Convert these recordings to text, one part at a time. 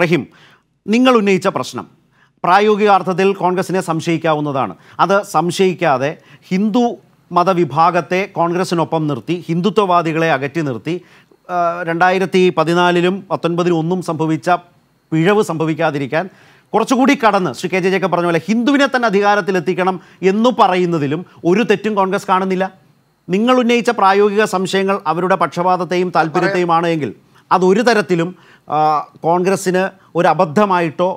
റഹീം നിങ്ങൾ ഉന്നയിച്ച പ്രശ്നം പ്രായോഗിക അർത്ഥത്തിൽ കോൺഗ്രസിനെ സംശയിക്കാവുന്നതാണ് അത് സംശയിക്കാതെ ഹിന്ദു മതവിഭാഗത്തെ കോൺഗ്രസിനൊപ്പം നിർത്തി ഹിന്ദുത്വവാദികളെ അകറ്റി നിർത്തി രണ്ടായിരത്തി പതിനാലിലും പത്തൊൻപതിലും ഒന്നും സംഭവിച്ച പിഴവ് സംഭവിക്കാതിരിക്കാൻ കുറച്ചുകൂടി കടന്ന് ശ്രീ കെ ജെ ജേക്കബ് പറഞ്ഞ പോലെ ഹിന്ദുവിനെ തന്നെ അധികാരത്തിലെത്തിക്കണം എന്ന് പറയുന്നതിലും ഒരു തെറ്റും കോൺഗ്രസ് കാണുന്നില്ല നിങ്ങൾ ഉന്നയിച്ച പ്രായോഗിക സംശയങ്ങൾ അവരുടെ പക്ഷപാതത്തെയും താല്പര്യത്തെയുമാണ് എങ്കിൽ അതൊരു തരത്തിലും കോൺഗ്രസ്സിന് ഒരു അബദ്ധമായിട്ടോ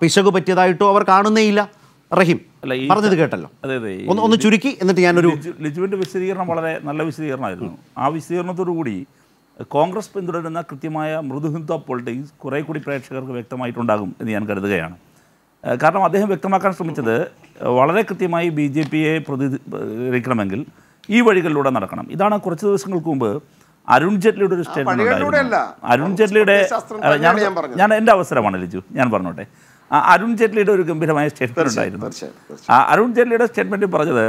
പിശക് പറ്റിയതായിട്ടോ അവർ കാണുന്നേയില്ല റഹീം അല്ല പറഞ്ഞത് കേട്ടല്ലോ അതെ അതെ ഒന്ന് ഒന്ന് ചുരുക്കി എന്നിട്ട് ഞാനൊരു ലിജുവിൻ്റെ വിശദീകരണം വളരെ നല്ല വിശദീകരണമായിരുന്നു ആ വിശദീകരണത്തോടു കൂടി കോൺഗ്രസ് പിന്തുടരുന്ന കൃത്യമായ മൃദുഹിന്ദ പൊളിറ്റിക്സ് കുറേ കൂടി പ്രേക്ഷകർക്ക് വ്യക്തമായിട്ടുണ്ടാകും എന്ന് ഞാൻ കരുതുകയാണ് കാരണം അദ്ദേഹം വ്യക്തമാക്കാൻ ശ്രമിച്ചത് വളരെ കൃത്യമായി ബി ജെ പിയെ പ്രതികരിക്കണമെങ്കിൽ ഈ വഴികളിലൂടെ നടക്കണം ഇതാണ് കുറച്ച് ദിവസങ്ങൾക്ക് മുമ്പ് അരുൺ ജെറ്റ്ലിയുടെ ഒരു സ്റ്റേറ്റ്മെന്റ് അരുൺ ജെറ്റ്ലിയുടെ ഞാൻ ഞാൻ അവസരമാണ് ലിജു ഞാൻ പറഞ്ഞോട്ടെ അരുൺ ജെറ്റ്ലിയുടെ ഒരു ഗംഭീരമായ സ്റ്റേറ്റ്മെന്റ് ഉണ്ടായിരുന്നു അരുൺ ജെറ്റ്ലിയുടെ സ്റ്റേറ്റ്മെന്റ് പറഞ്ഞത്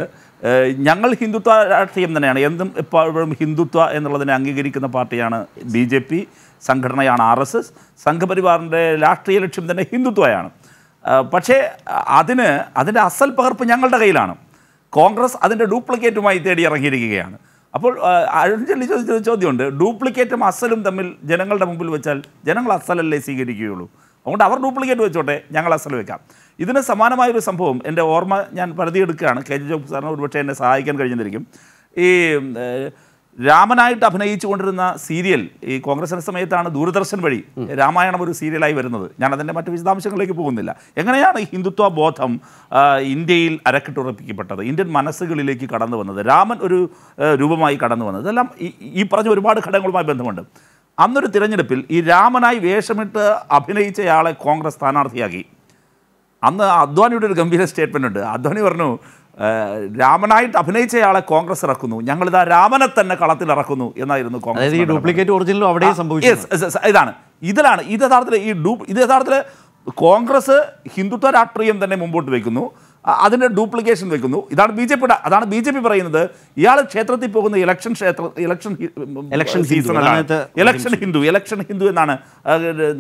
ഞങ്ങൾ ഹിന്ദുത്വ രാഷ്ട്രീയം തന്നെയാണ് എന്തും എപ്പോഴും ഹിന്ദുത്വ എന്നുള്ളതിനെ അംഗീകരിക്കുന്ന പാർട്ടിയാണ് ബി ജെ പി സംഘടനയാണ് ആർ എസ് എസ് സംഘപരിവാറിൻ്റെ രാഷ്ട്രീയ ലക്ഷ്യം തന്നെ ഹിന്ദുത്വയാണ് പക്ഷേ അതിന് അതിൻ്റെ അസൽ പകർപ്പ് ഞങ്ങളുടെ കയ്യിലാണ് കോൺഗ്രസ് അതിൻ്റെ ഡ്യൂപ്ലിക്കേറ്റുമായി തേടി ഇറങ്ങിയിരിക്കുകയാണ് അപ്പോൾ അരുൺജലി ചോദിച്ചൊരു ചോദ്യമുണ്ട് ഡ്യൂപ്ലിക്കേറ്റും അസലും തമ്മിൽ ജനങ്ങളുടെ മുമ്പിൽ വെച്ചാൽ ജനങ്ങൾ അസലല്ലേ സ്വീകരിക്കുകയുള്ളൂ അതുകൊണ്ട് അവർ ഡ്യൂപ്ലിക്കേറ്റ് വെച്ചോട്ടെ ഞങ്ങൾ അസൽ വെക്കാം ഇതിന് സമാനമായൊരു സംഭവം എൻ്റെ ഓർമ്മ ഞാൻ പരതിയെടുക്കുകയാണ് കെ ജെ ജോബ് സാറിന് ഒരുപക്ഷെ എന്നെ സഹായിക്കാൻ കഴിഞ്ഞിരിക്കും ഈ രാമനായിട്ട് അഭിനയിച്ചു കൊണ്ടിരുന്ന സീരിയൽ ഈ കോൺഗ്രസിൻ്റെ സമയത്താണ് ദൂരദർശൻ വഴി രാമായണം ഒരു സീരിയലായി വരുന്നത് ഞാൻ അതിൻ്റെ മറ്റു വിശദാംശങ്ങളിലേക്ക് പോകുന്നില്ല എങ്ങനെയാണ് ഹിന്ദുത്വ ബോധം ഇന്ത്യയിൽ അരക്കിട്ടുറപ്പിക്കപ്പെട്ടത് ഇന്ത്യൻ മനസ്സുകളിലേക്ക് കടന്നു വന്നത് രാമൻ ഒരു രൂപമായി കടന്നു വന്നത് ഇതെല്ലാം ഈ പറഞ്ഞ ഒരുപാട് ഘടകങ്ങളുമായി ബന്ധമുണ്ട് അന്നൊരു തിരഞ്ഞെടുപ്പിൽ ഈ രാമനായി വേഷമിട്ട് അഭിനയിച്ചയാളെ കോൺഗ്രസ് സ്ഥാനാർത്ഥിയാക്കി അന്ന് അദ്വാനിയുടെ ഒരു ഗംഭീര സ്റ്റേറ്റ്മെൻ്റ് ഉണ്ട് അദ്വാനി പറഞ്ഞു രാമനായിട്ട് അഭിനയിച്ചയാളെ കോൺഗ്രസ് ഇറക്കുന്നു ഞങ്ങളിതാ രാമനെ തന്നെ കളത്തിൽ ഇറക്കുന്നു എന്നായിരുന്നു കോൺഗ്രസ് ഡ്യൂപ്ലിക്കേറ്റ് ഒറിജിനലും അവിടെ സംഭവിച്ചു ഇതാണ് ഇതിലാണ് ഇത് യഥാർത്ഥത്തിൽ ഈ ഡൂ ഇത് യഥാർത്ഥത്തിൽ കോൺഗ്രസ് ഹിന്ദുത്വ രാഷ്ട്രീയം തന്നെ മുമ്പോട്ട് വെക്കുന്നു അതിൻ്റെ ഡ്യൂപ്ലിക്കേഷൻ വെക്കുന്നു ഇതാണ് ബി ജെ പിയുടെ അതാണ് ബി ജെ പി പറയുന്നത് ഇയാൾ ക്ഷേത്രത്തിൽ പോകുന്ന ഇലക്ഷൻ ക്ഷേത്ര election election election Hindu election Hindu എന്നാണ്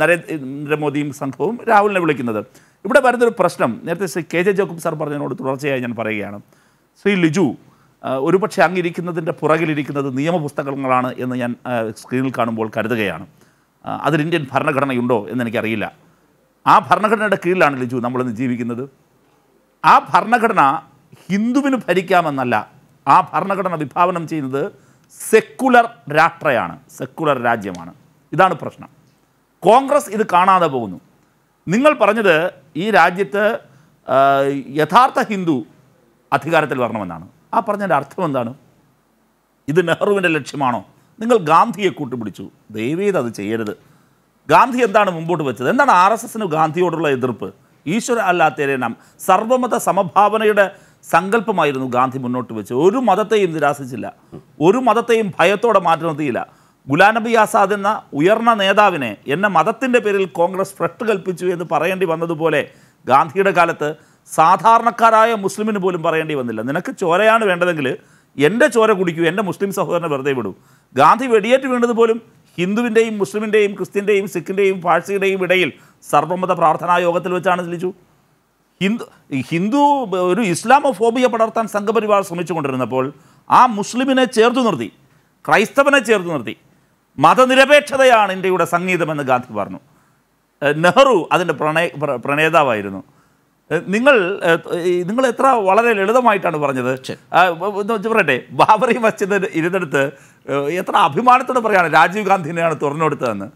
നരേന്ദ്രമോദിയും സംഘവും രാഹുലിനെ വിളിക്കുന്നത് ഇവിടെ വരുന്നൊരു പ്രശ്നം നേരത്തെ ശ്രീ കെ ജെ ജോക്കും സാർ പറഞ്ഞതിനോട് തുടർച്ചയായി ഞാൻ പറയുകയാണ് ശ്രീ ലിജു ഒരുപക്ഷെ അങ്ങിരിക്കുന്നതിൻ്റെ പുറകിലിരിക്കുന്നത് നിയമപുസ്തകങ്ങളാണ് എന്ന് ഞാൻ സ്ക്രീനിൽ കാണുമ്പോൾ കരുതുകയാണ് അതിൽ ഇന്ത്യൻ ഭരണഘടനയുണ്ടോ എന്നെനിക്കറിയില്ല ആ ഭരണഘടനയുടെ കീഴിലാണ് ലിജു നമ്മളിന്ന് ജീവിക്കുന്നത് ആ ഭരണഘടന ഹിന്ദുവിന് ഭരിക്കാമെന്നല്ല ആ ഭരണഘടന വിഭാവനം ചെയ്യുന്നത് സെക്കുലർ രാഷ്ട്രയാണ് സെക്കുലർ രാജ്യമാണ് ഇതാണ് പ്രശ്നം കോൺഗ്രസ് ഇത് കാണാതെ പോകുന്നു നിങ്ങൾ പറഞ്ഞത് ഈ രാജ്യത്ത് യഥാർത്ഥ ഹിന്ദു അധികാരത്തിൽ വരണമെന്നാണ് ആ പറഞ്ഞതിൻ്റെ അർത്ഥം എന്താണ് ഇത് നെഹ്റുവിൻ്റെ ലക്ഷ്യമാണോ നിങ്ങൾ ഗാന്ധിയെ കൂട്ടുപിടിച്ചു ദയവേത് അത് ചെയ്യരുത് ഗാന്ധി എന്താണ് മുമ്പോട്ട് വെച്ചത് എന്താണ് ആർ എസ് എസിന് ഗാന്ധിയോടുള്ള എതിർപ്പ് ഈശ്വര അല്ലാത്തവരെ നാം സർവമത സമഭാവനയുടെ സങ്കല്പമായിരുന്നു ഗാന്ധി മുന്നോട്ട് വെച്ച് ഒരു മതത്തെയും നിരാശിച്ചില്ല ഒരു മതത്തെയും ഭയത്തോടെ മാറ്റി നിർത്തിയില്ല ഗുലാം നബി ആസാദ് എന്ന ഉയർന്ന നേതാവിനെ എന്നെ മതത്തിൻ്റെ പേരിൽ കോൺഗ്രസ് ഫ്രട്ട് കൽപ്പിച്ചു എന്ന് പറയേണ്ടി വന്നതുപോലെ ഗാന്ധിയുടെ കാലത്ത് സാധാരണക്കാരായ മുസ്ലിമിന് പോലും പറയേണ്ടി വന്നില്ല നിനക്ക് ചോരയാണ് വേണ്ടതെങ്കിൽ എൻ്റെ ചോര കുടിക്കൂ എൻ്റെ മുസ്ലിം സഹോദരനെ വെറുതെ വിടൂ ഗാന്ധി വെടിയേറ്റ് വീണതുപോലും പോലും ഹിന്ദുവിൻ്റെയും മുസ്ലിമിൻ്റെയും ക്രിസ്ത്യൻ്റെയും സിഖിൻ്റെയും പാഴ്സിയുടെയും ഇടയിൽ സർവമത പ്രാർത്ഥനാ യോഗത്തിൽ വെച്ചാണ് ചിലിച്ചു ഹിന്ദു ഹിന്ദു ഒരു ഇസ്ലാമോ ഫോബിയ പടർത്താൻ സംഘപരിവാർ ശ്രമിച്ചുകൊണ്ടിരുന്നപ്പോൾ ആ മുസ്ലിമിനെ ചേർത്ത് നിർത്തി ക്രൈസ്തവനെ ചേർത്ത് നിർത്തി മതനിരപേക്ഷതയാണ് ഇന്ത്യയുടെ സംഗീതമെന്ന് ഗാന്ധി പറഞ്ഞു നെഹ്റു അതിൻ്റെ പ്രണയ പ്രണേതാവായിരുന്നു നിങ്ങൾ നിങ്ങൾ എത്ര വളരെ ലളിതമായിട്ടാണ് പറഞ്ഞത് പറയട്ടെ ബാബറി മസ്ജിദ് ഇരുന്നെടുത്ത് എത്ര അഭിമാനത്തോടെ പറയാണ് രാജീവ് ഗാന്ധിനെയാണ് തുറന്നുകൊടുത്തതെന്ന്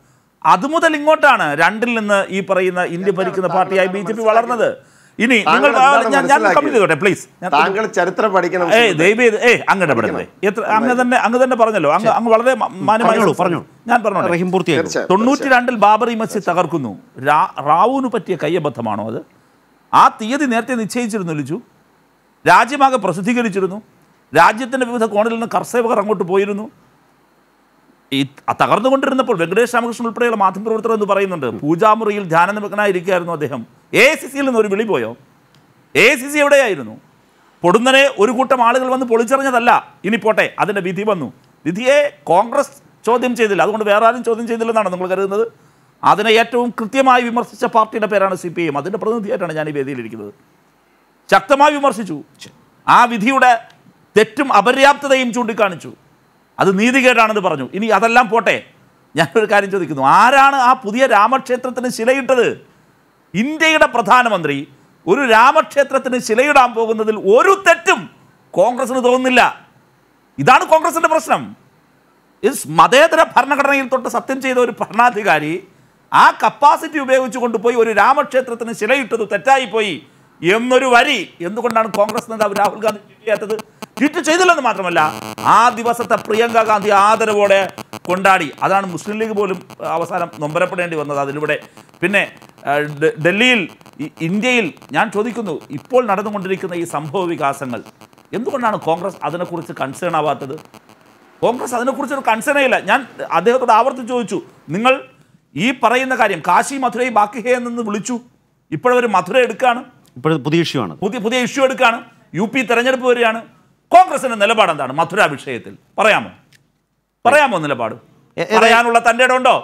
അതുമുതൽ ഇങ്ങോട്ടാണ് രണ്ടിൽ നിന്ന് ഈ പറയുന്ന ഇന്ത്യ ഭരിക്കുന്ന പാർട്ടിയായി ബി വളർന്നത് ഇനി നിങ്ങൾ ഞാൻ കംപ്ലീറ്റ് ചെയ്തോട്ടെ പ്ലീസ് താങ്കൾ ചരിത്രം പഠിക്കണം ഏ ദൈവേ ഏ അങ്ങനെ ഇടപെടേ എത്ര അങ്ങ് തന്നെ അങ്ങ് തന്നെ പറഞ്ഞല്ലോ അങ്ങ് അങ്ങ് വളരെ മാന്യമായുള്ളൂ പറഞ്ഞു ഞാൻ പറഞ്ഞു തൊണ്ണൂറ്റി രണ്ടിൽ ബാബറി മസ്ജിദ് തകർക്കുന്നു റാവുവിന് പറ്റിയ കയ്യബദ്ധമാണോ അത് ആ തീയതി നേരത്തെ നിശ്ചയിച്ചിരുന്നു ലിജു രാജ്യമാകെ പ്രസിദ്ധീകരിച്ചിരുന്നു രാജ്യത്തിൻ്റെ വിവിധ കോണിൽ നിന്ന് കർഷകർ അങ്ങോട്ട് പോയിരുന്നു ഈ തകർന്നുകൊണ്ടിരുന്നപ്പോൾ വെങ്കടേഷ് രാമകൃഷ്ണൻ ഉൾപ്പെടെയുള്ള മാധ്യമപ്രവർത്തകർ എന്ന് പറയുന്നുണ്ട് പൂജാമുറിയിൽ ധ്യാനനിമഗ്നായിരിക്കുകയായിരുന്നു അദ്ദേഹം എ സി സിയിൽ നിന്ന് ഒരു വിളി പോയോ എ സി സി എവിടെയായിരുന്നു പൊടുന്നനെ ഒരു കൂട്ടം ആളുകൾ വന്ന് പൊളിച്ചെറിഞ്ഞതല്ല ഇനി പോട്ടെ അതിൻ്റെ വിധി വന്നു വിധിയെ കോൺഗ്രസ് ചോദ്യം ചെയ്തില്ല അതുകൊണ്ട് വേറെ ആരും ചോദ്യം ചെയ്തില്ലെന്നാണ് നിങ്ങൾ കരുതുന്നത് അതിനെ ഏറ്റവും കൃത്യമായി വിമർശിച്ച പാർട്ടിയുടെ പേരാണ് സി പി എം അതിൻ്റെ പ്രതിനിധിയായിട്ടാണ് ഞാൻ ഈ വേദിയിലിരിക്കുന്നത് ശക്തമായി വിമർശിച്ചു ആ വിധിയുടെ തെറ്റും അപര്യാപ്തതയും ചൂണ്ടിക്കാണിച്ചു അത് നീതികേടാണെന്ന് പറഞ്ഞു ഇനി അതെല്ലാം പോട്ടെ ഞാനൊരു കാര്യം ചോദിക്കുന്നു ആരാണ് ആ പുതിയ രാമക്ഷേത്രത്തിന് ശിലയിട്ടത് ഇന്ത്യയുടെ പ്രധാനമന്ത്രി ഒരു രാമക്ഷേത്രത്തിന് ശിലയിടാൻ പോകുന്നതിൽ ഒരു തെറ്റും കോൺഗ്രസിന് തോന്നുന്നില്ല ഇതാണ് കോൺഗ്രസിൻ്റെ പ്രശ്നം മതേതര ഭരണഘടനയിൽ തൊട്ട് സത്യം ചെയ്ത ഒരു ഭരണാധികാരി ആ കപ്പാസിറ്റി ഉപയോഗിച്ച് കൊണ്ടുപോയി ഒരു രാമക്ഷേത്രത്തിന് ശിലയിട്ടത് തെറ്റായിപ്പോയി എന്നൊരു വരി എന്തുകൊണ്ടാണ് കോൺഗ്രസ് നേതാവ് രാഹുൽ ഗാന്ധി ചെയ്യാത്തത് ട്വീറ്റ് ചെയ്തില്ലെന്ന് മാത്രമല്ല ആ ദിവസത്തെ പ്രിയങ്ക ഗാന്ധി ആദരവോടെ കൊണ്ടാടി അതാണ് മുസ്ലിം ലീഗ് പോലും അവസാനം നൊമ്പരപ്പെടേണ്ടി വന്നത് അതിലൂടെ പിന്നെ ഡൽഹിയിൽ ഇന്ത്യയിൽ ഞാൻ ചോദിക്കുന്നു ഇപ്പോൾ നടന്നുകൊണ്ടിരിക്കുന്ന ഈ സംഭവ വികാസങ്ങൾ എന്തുകൊണ്ടാണ് കോൺഗ്രസ് അതിനെക്കുറിച്ച് കൺസേൺ ആവാത്തത് കോൺഗ്രസ് അതിനെക്കുറിച്ച് ഒരു കൺസേണേ ഇല്ല ഞാൻ അദ്ദേഹത്തോട് ആവർത്തിച്ച് ചോദിച്ചു നിങ്ങൾ ഈ പറയുന്ന കാര്യം കാശി മധുരൈ ഹേ നിന്ന് വിളിച്ചു ഇപ്പോഴൊരു മധുര എടുക്കുകയാണ് ഇപ്പോഴത്തെ പുതിയ ഇഷ്യൂ ആണ് പുതിയ പുതിയ ഇഷ്യൂ എടുക്കുകയാണ് യു പി തെരഞ്ഞെടുപ്പ് വരികയാണ് കോൺഗ്രസിൻ്റെ നിലപാട് എന്താണ് മധുര വിഷയത്തിൽ പറയാമോ പറയാമോ നിലപാട് പറയാനുള്ള തൻ്റെ ഇടമുണ്ടോ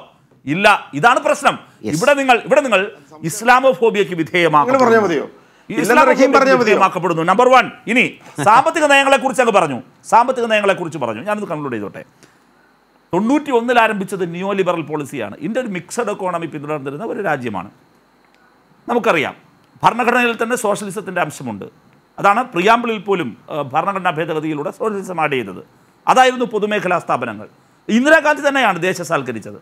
ഇല്ല ഇതാണ് പ്രശ്നം ഇവിടെ നിങ്ങൾ ഇവിടെ നിങ്ങൾ ഇസ്ലാമോഫോബിയക്ക് വിധേയമാക്കപ്പെടുന്നു നമ്പർ വൺ ഇനി സാമ്പത്തിക നയങ്ങളെ കുറിച്ച് അങ്ങ് പറഞ്ഞു സാമ്പത്തിക നയങ്ങളെ കുറിച്ച് പറഞ്ഞു ഞാനത് കൺക്ലൂഡ് ചെയ്തോട്ടെ തൊണ്ണൂറ്റി ഒന്നിൽ ആരംഭിച്ചത് ന്യൂ ലിബറൽ പോളിസിയാണ് ഇന്ത്യ ഒരു മിക്സഡ് എക്കോണമി പിന്തുടർന്നിരുന്ന ഒരു രാജ്യമാണ് നമുക്കറിയാം ഭരണഘടനയിൽ തന്നെ സോഷ്യലിസത്തിൻ്റെ അംശമുണ്ട് അതാണ് പ്രിയാമ്പിളിൽ പോലും ഭരണഘടനാ ഭേദഗതിയിലൂടെ സോഷ്യലിസം ആഡ് ചെയ്തത് അതായിരുന്നു പൊതുമേഖലാ സ്ഥാപനങ്ങൾ ഇന്ദിരാഗാന്ധി തന്നെയാണ് ദേശസാൽക്കരിച്ചത്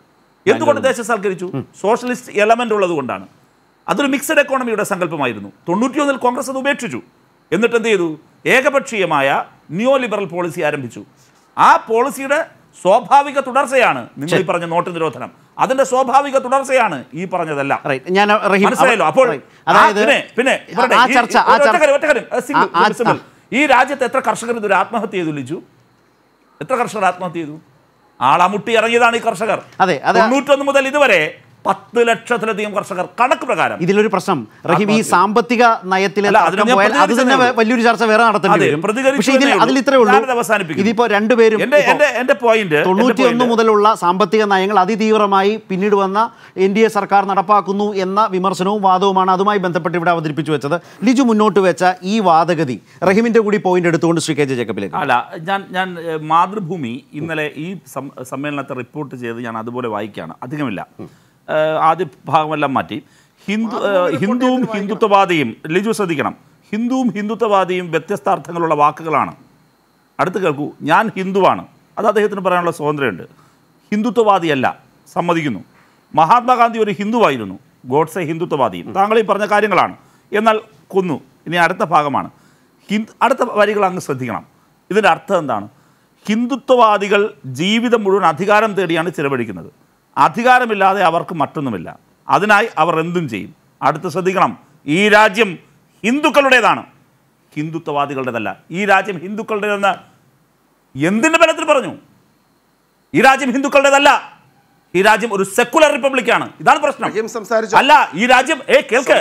എന്തുകൊണ്ട് ദേശസാൽക്കരിച്ചു സോഷ്യലിസ്റ്റ് എലമെൻ്റ് ഉള്ളതുകൊണ്ടാണ് അതൊരു മിക്സഡ് എക്കോണമിയുടെ സങ്കല്പമായിരുന്നു തൊണ്ണൂറ്റിയൊന്നിൽ കോൺഗ്രസ് അത് ഉപേക്ഷിച്ചു എന്നിട്ട് എന്ത് ചെയ്തു ഏകപക്ഷീയമായ ന്യൂ ലിബറൽ പോളിസി ആരംഭിച്ചു ആ പോളിസിയുടെ സ്വാഭാവിക തുടർച്ചയാണ് നിങ്ങൾ ഈ പറഞ്ഞ നോട്ട് നിരോധനം അതിന്റെ സ്വാഭാവിക തുടർച്ചയാണ് ഈ പറഞ്ഞതല്ല ഞാൻ മനസ്സിലായല്ലോ അപ്പോൾ പിന്നെ പിന്നെ ഈ രാജ്യത്ത് എത്ര കർഷകർ ഇതൊരു ആത്മഹത്യ ചെയ്തു ലിജു എത്ര കർഷകർ ആത്മഹത്യ ചെയ്തു ആളമുട്ടി ഇറങ്ങിയതാണ് ഈ കർഷകർ അതെ തൊണ്ണൂറ്റൊന്ന് മുതൽ ഇതുവരെ പത്ത് ലക്ഷത്തിലധികം കർഷകർ കണക്ക് പ്രകാരം ഇതിലൊരു പ്രശ്നം റഹീം ഈ സാമ്പത്തിക നയത്തിൽ അത് തന്നെ വലിയൊരു ചർച്ച വേറെ നടത്തേണ്ടി ഇതിപ്പോ രണ്ടുപേരും മുതലുള്ള സാമ്പത്തിക നയങ്ങൾ അതിതീവ്രമായി പിന്നീട് വന്ന എൻ ഡി എ സർക്കാർ നടപ്പാക്കുന്നു എന്ന വിമർശനവും വാദവുമാണ് അതുമായി ബന്ധപ്പെട്ട് ഇവിടെ അവതരിപ്പിച്ചു വെച്ചത് ലിജു മുന്നോട്ട് വെച്ച ഈ വാദഗതി റഹീമിന്റെ കൂടി പോയിന്റ് എടുത്തുകൊണ്ട് ശ്രീ കെ ജെ ജേക്കബിലെ അല്ല ഞാൻ ഞാൻ മാതൃഭൂമി ഇന്നലെ ഈ സമ്മേളനത്തെ റിപ്പോർട്ട് ചെയ്ത് ഞാൻ അതുപോലെ വായിക്കുകയാണ് അധികമില്ല ആദ്യ ഭാഗമെല്ലാം മാറ്റി ഹിന്ദു ഹിന്ദുവും ഹിന്ദുത്വവാദിയും ലിജു ശ്രദ്ധിക്കണം ഹിന്ദുവും ഹിന്ദുത്വവാദിയും വ്യത്യസ്താർത്ഥങ്ങളുള്ള വാക്കുകളാണ് അടുത്ത് കേൾക്കൂ ഞാൻ ഹിന്ദുവാണ് അത് അദ്ദേഹത്തിന് പറയാനുള്ള സ്വാതന്ത്ര്യമുണ്ട് ഹിന്ദുത്വവാദിയല്ല സമ്മതിക്കുന്നു മഹാത്മാഗാന്ധി ഒരു ഹിന്ദുവായിരുന്നു ഗോഡ്സെ ഹിന്ദുത്വവാദിയും താങ്കൾ ഈ പറഞ്ഞ കാര്യങ്ങളാണ് എന്നാൽ കൊന്നു ഇനി അടുത്ത ഭാഗമാണ് ഹിന്ദു അടുത്ത വരികൾ അങ്ങ് ശ്രദ്ധിക്കണം ഇതിൻ്റെ അർത്ഥം എന്താണ് ഹിന്ദുത്വവാദികൾ ജീവിതം മുഴുവൻ അധികാരം തേടിയാണ് ചിലവഴിക്കുന്നത് അധികാരമില്ലാതെ അവർക്ക് മറ്റൊന്നുമില്ല അതിനായി അവർ എന്തും ചെയ്യും അടുത്ത് ശ്രദ്ധിക്കണം ഈ രാജ്യം ഹിന്ദുക്കളുടേതാണ് ഹിന്ദുത്വവാദികളുടേതല്ല ഈ രാജ്യം ഹിന്ദുക്കളുടേതെന്ന് എന്തിൻ്റെ ബലത്തിൽ പറഞ്ഞു ഈ രാജ്യം ഹിന്ദുക്കളുടേതല്ല ഈ രാജ്യം ഒരു സെക്കുലർ റിപ്പബ്ലിക്കാണ് ഇതാണ് പ്രശ്നം സംസാരിച്ചു അല്ല ഈ രാജ്യം ഏ കേൾക്ക്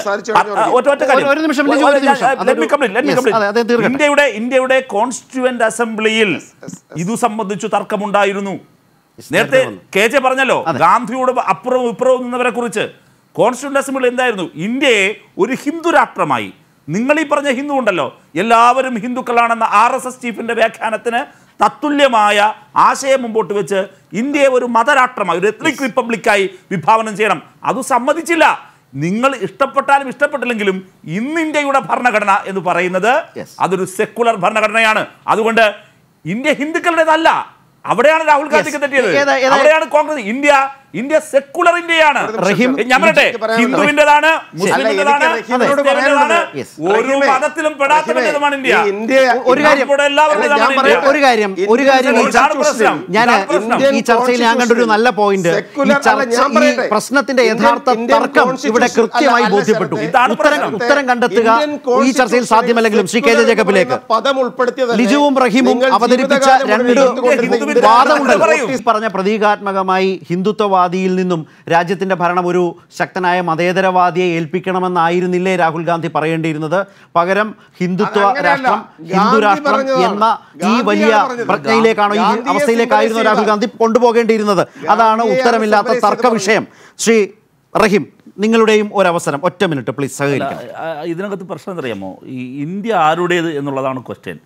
ഇന്ത്യയുടെ ഇന്ത്യയുടെ കോൺസ്റ്റിറ്റ്യൂവന്റ് അസംബ്ലിയിൽ ഇതു സംബന്ധിച്ചു തർക്കമുണ്ടായിരുന്നു നേരത്തെ കെ ജെ പറഞ്ഞല്ലോ ഗാന്ധിയോട് അപ്പുറവും ഇപ്പുറവും നിന്നവരെ കുറിച്ച് കോൺസ്റ്റിറ്റ്യൂന്റ് അസംബ്ലി എന്തായിരുന്നു ഇന്ത്യയെ ഒരു ഹിന്ദു രാഷ്ട്രമായി നിങ്ങൾ ഈ പറഞ്ഞ ഹിന്ദു ഉണ്ടല്ലോ എല്ലാവരും ഹിന്ദുക്കളാണെന്ന ആർ എസ് എസ് ചീഫിന്റെ വ്യാഖ്യാനത്തിന് തത്തുല്യമായ ആശയം മുമ്പോട്ട് വെച്ച് ഇന്ത്യയെ ഒരു മതരാഷ്ട്രമായി ഒരു എത്നിക് റിപ്പബ്ലിക്കായി വിഭാവനം ചെയ്യണം അത് സമ്മതിച്ചില്ല നിങ്ങൾ ഇഷ്ടപ്പെട്ടാലും ഇഷ്ടപ്പെട്ടില്ലെങ്കിലും ഇന്ന് ഇന്ത്യയുടെ ഭരണഘടന എന്ന് പറയുന്നത് അതൊരു സെക്കുലർ ഭരണഘടനയാണ് അതുകൊണ്ട് ഇന്ത്യ ഹിന്ദുക്കളുടേതല്ല അവിടെയാണ് രാഹുൽ ഗാന്ധിക്ക് തെറ്റിയത് അവിടെയാണ് കോൺഗ്രസ് ഇന്ത്യ ഇന്ത്യ സെക്കുലറിന്റെയാണ് ഞാൻ പറയട്ടെ ഹിന്ദുവിന്റേതാണ് മുസ്ലിമിന്റേതാണ് ഒരു മതത്തിലും പെടാത്തതാണ് ഇന്ത്യ ഒരു കാര്യം ഒരു കാര്യം ഒരു കാര്യം ഞാൻ ഈ ചർച്ചയിൽ ഞാൻ കണ്ടൊരു നല്ല പോയിന്റ് പ്രശ്നത്തിന്റെ യഥാർത്ഥ തർക്കം ഇവിടെ കൃത്യമായി ബോധ്യപ്പെട്ടു ഉത്തരം കണ്ടെത്തുക ഈ ചർച്ചയിൽ സാധ്യമല്ലെങ്കിലും ശ്രീ കെ ജെ ജേക്കബിലേക്ക് ലിജുവും റഹീമും അവതരിപ്പിച്ച രണ്ട് വാദമുണ്ട് പറഞ്ഞ പ്രതീകാത്മകമായി ഹിന്ദുത്വ മതേതരവാദിയിൽ നിന്നും രാജ്യത്തിൻ്റെ ഭരണം ഒരു ശക്തനായ മതേതരവാദിയെ ഏൽപ്പിക്കണമെന്നായിരുന്നില്ലേ രാഹുൽ ഗാന്ധി പറയേണ്ടിയിരുന്നത് പകരം ഹിന്ദുത്വ രാഷ്ട്രം ഹിന്ദു രാഷ്ട്രം എന്ന ഈ വലിയ പ്രജ്ഞയിലേക്കാണോ ഈ അവസ്ഥയിലേക്കായിരുന്നു രാഹുൽ ഗാന്ധി കൊണ്ടുപോകേണ്ടിയിരുന്നത് അതാണ് ഉത്തരമില്ലാത്ത തർക്ക വിഷയം ശ്രീ റഹീം നിങ്ങളുടെയും ഒരു അവസരം ഒറ്റ മിനിറ്റ് പ്ലീസ് സഹകരിക്കാം ഇതിനകത്ത് പ്രശ്നം അറിയാമോ ഈ ഇന്ത്യ ആരുടേത് എന്നുള്ളതാണ് ക്വസ്റ്റ്യൻ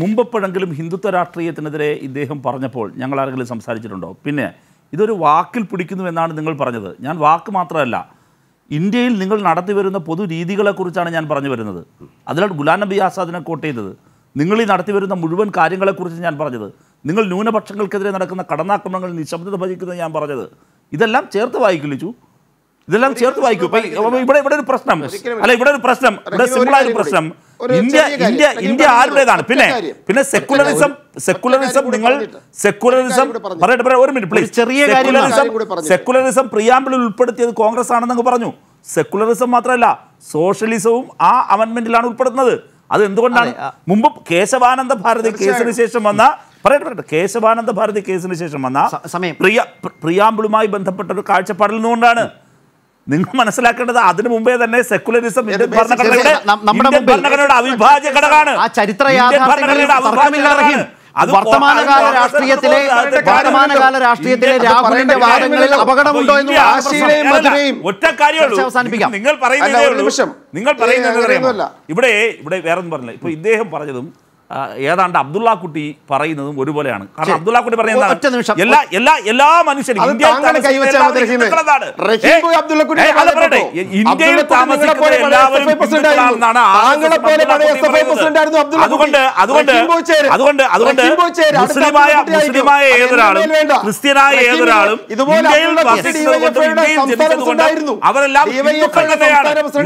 മുമ്പെപ്പോഴെങ്കിലും ഹിന്ദുത്വ രാഷ്ട്രീയത്തിനെതിരെ ഇദ്ദേഹം പറഞ്ഞപ്പോൾ ഞങ്ങൾ ആരെങ്കിലും സംസാരിച്ചിട്ടുണ്ടോ പിന്നെ ഇതൊരു വാക്കിൽ പിടിക്കുന്നു എന്നാണ് നിങ്ങൾ പറഞ്ഞത് ഞാൻ വാക്ക് മാത്രമല്ല ഇന്ത്യയിൽ നിങ്ങൾ നടത്തി വരുന്ന പൊതു രീതികളെക്കുറിച്ചാണ് ഞാൻ പറഞ്ഞു വരുന്നത് അതിലാണ് ഗുലാം നബി ആസാദിനെ കോട്ട് ചെയ്തത് നിങ്ങൾ ഈ നടത്തി വരുന്ന മുഴുവൻ കാര്യങ്ങളെക്കുറിച്ച് ഞാൻ പറഞ്ഞത് നിങ്ങൾ ന്യൂനപക്ഷങ്ങൾക്കെതിരെ നടക്കുന്ന കടന്നാക്രമണങ്ങൾ നിശബ്ദത ഭജിക്കുന്നത് ഞാൻ പറഞ്ഞത് ഇതെല്ലാം ചേർത്ത് വായിക്കില്ലിച്ചു ഇതെല്ലാം ചേർത്ത് വായിക്കൂ ഇവിടെ ഇവിടെ ഒരു പ്രശ്നം അല്ല ഇവിടെ ഒരു പ്രശ്നം ഇവിടെ സിമ്പിളായ ഒരു പ്രശ്നം ഇന്ത്യ ഇന്ത്യ ഇന്ത്യ ആരുടേതാണ് പിന്നെ പിന്നെ സെക്കുലറിസം സെക്കുലറിസം നിങ്ങൾ സെക്കുലറിസം പറയട്ടെ പറയാം ഒരു മിനിറ്റ് പ്ലീസ് ചെറിയ സെക്കുലറിസം പ്രിയാമ്പിളിൽ ഉൾപ്പെടുത്തിയത് കോൺഗ്രസ് ആണെന്നങ്ങ് പറഞ്ഞു സെക്കുലറിസം മാത്രമല്ല സോഷ്യലിസവും ആ അമെന്റ്മെന്റിലാണ് ഉൾപ്പെടുന്നത് അത് എന്തുകൊണ്ടാണ് മുമ്പ് കേശവാനന്ദ ഭാരതി കേസിന് ശേഷം വന്ന പറയട്ടെ പറയട്ടെ കേശവാനന്ദ ഭാരതി കേസിന് ശേഷം വന്ന പ്രിയ പ്രിയാമ്പിളുമായി ബന്ധപ്പെട്ട ഒരു കാഴ്ചപ്പാടിൽ നിന്നുകൊണ്ടാണ് നിങ്ങൾ മനസ്സിലാക്കേണ്ടത് അതിനു മുമ്പേ തന്നെ സെക്കുലറിസം ഇന്ത്യൻ ഭരണഘടനയുടെ ഭരണഘടനയുടെ അവിഭാജ്യ ഘടകമാണ് ആ ചരിത്ര യാഥാർത്ഥ്യങ്ങളുടെ വർത്തമാനകാല രാഷ്ട്രീയത്തിലെ വർത്തമാനകാല രാഷ്ട്രീയത്തിലെ രാഹുലിന്റെ വാദങ്ങളിൽ അപകടമുണ്ടോ എന്ന് ഒറ്റ കാര്യമുള്ളൂ അവസാനിപ്പിക്കാം നിങ്ങൾ പറയുന്നത് നിങ്ങൾ പറയുന്നത് ഇവിടെ ഇവിടെ വേറൊന്നും പറഞ്ഞില്ല ഇപ്പൊ ഇദ്ദേഹം പറഞ്ഞതും ഏതാണ്ട് അബ്ദുള്ള കുട്ടി പറയുന്നതും ഒരുപോലെയാണ് കാരണം അബ്ദുള്ള കുട്ടി പറയുന്നത് എല്ലാ എല്ലാ എല്ലാ മനുഷ്യരും ഇന്ത്യയിൽ എല്ലാവരും അതുകൊണ്ട് അതുകൊണ്ട് അതുകൊണ്ട് മുസ്ലിമായ ഏതൊരാളും ക്രിസ്ത്യനായ ഏതൊരാളും ഇന്ത്യയിൽ അവരെല്ലാം ഹിന്ദുക്കൾ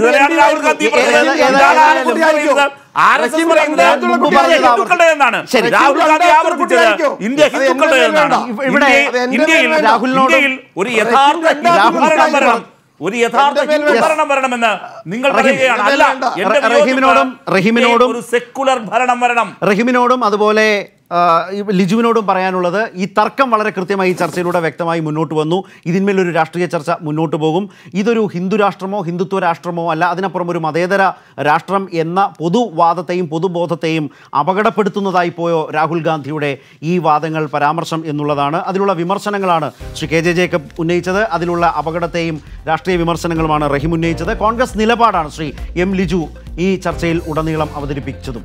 തന്നെയാണ് ഇന്ത്യ ഹിന്ദുക്കളുടെ എന്നാണ് ഇന്ത്യയിൽ ഒരു യഥാർത്ഥ ഒരു യഥാർത്ഥ ഹിന്ദു വരണമെന്ന് നിങ്ങൾ പറയുകയാണ് അല്ല റഹീമിനോടും റഹീമിനോടും ഒരു സെക്കുലർ ഭരണം വരണം റഹീമിനോടും അതുപോലെ ലിജുവിനോടും പറയാനുള്ളത് ഈ തർക്കം വളരെ കൃത്യമായി ഈ ചർച്ചയിലൂടെ വ്യക്തമായി മുന്നോട്ട് വന്നു ഇതിന്മേലൊരു രാഷ്ട്രീയ ചർച്ച മുന്നോട്ട് പോകും ഇതൊരു ഹിന്ദു രാഷ്ട്രമോ ഹിന്ദുത്വ രാഷ്ട്രമോ അല്ല അതിനപ്പുറം ഒരു മതേതര രാഷ്ട്രം എന്ന പൊതുവാദത്തെയും പൊതുബോധത്തെയും അപകടപ്പെടുത്തുന്നതായി പോയോ രാഹുൽ ഗാന്ധിയുടെ ഈ വാദങ്ങൾ പരാമർശം എന്നുള്ളതാണ് അതിലുള്ള വിമർശനങ്ങളാണ് ശ്രീ കെ ജെ ജേക്കബ് ഉന്നയിച്ചത് അതിലുള്ള അപകടത്തെയും രാഷ്ട്രീയ വിമർശനങ്ങളുമാണ് റഹീം ഉന്നയിച്ചത് കോൺഗ്രസ് നിലപാടാണ് ശ്രീ എം ലിജു ഈ ചർച്ചയിൽ ഉടനീളം അവതരിപ്പിച്ചതും